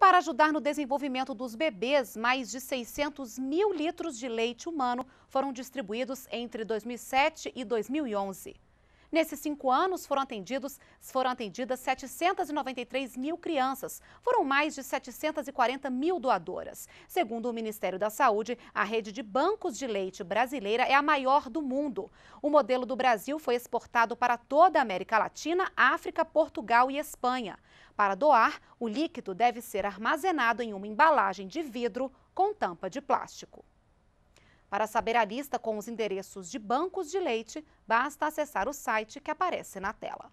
para ajudar no desenvolvimento dos bebês, mais de 600 mil litros de leite humano foram distribuídos entre 2007 e 2011. Nesses cinco anos foram atendidos, foram atendidas 793 mil crianças. Foram mais de 740 mil doadoras. Segundo o Ministério da Saúde, a rede de bancos de leite brasileira é a maior do mundo. O modelo do Brasil foi exportado para toda a América Latina, África, Portugal e Espanha. Para doar, o líquido deve ser armazenado em uma embalagem de vidro com tampa de plástico. Para saber a lista com os endereços de bancos de leite, basta acessar o site que aparece na tela.